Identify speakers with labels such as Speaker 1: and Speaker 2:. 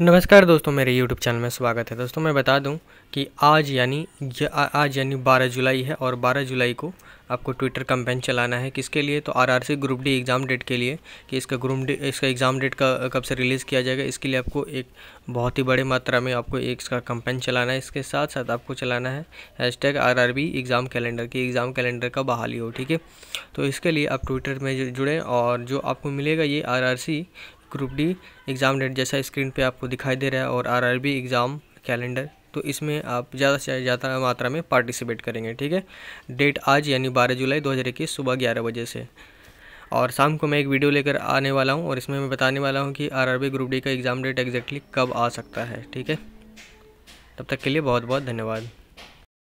Speaker 1: नमस्कार दोस्तों मेरे YouTube चैनल में स्वागत है दोस्तों मैं बता दूं कि आज यानी आज यानी 12 जुलाई है और 12 जुलाई को आपको ट्विटर कंपेन चलाना है किसके लिए तो R R C group D exam date के लिए कि इसका ग्रुप डी इसका एग्ज़ाम डेट का कब से रिलीज़ किया जाएगा इसके लिए आपको एक बहुत ही बड़े मात्रा में आपको एक इसका कंपेन चलाना है इसके साथ साथ आपको चलाना है hashtag R R B exam calendar की एग्ज़ाम कैलेंडर का बहाली हो ठीक है तो इसके लिए आप ट्विटर में जुड़ें और जो आपको मिलेगा ये R R C group D exam date जैसा स्क्रीन पे आपको दिखाई दे रहा है और आरआरबी एग्ज़ाम कैलेंडर तो इसमें आप ज़्यादा से ज़्यादा मात्रा में पार्टिसिपेट करेंगे ठीक है डेट आज यानी बारह जुलाई दो सुबह ग्यारह बजे से और शाम को मैं एक वीडियो लेकर आने वाला हूँ और इसमें मैं बताने वाला हूँ कि आर ग्रुप डी का एग्ज़ाम डेट एग्जैक्टली कब आ सकता है ठीक है तब तक के लिए बहुत बहुत धन्यवाद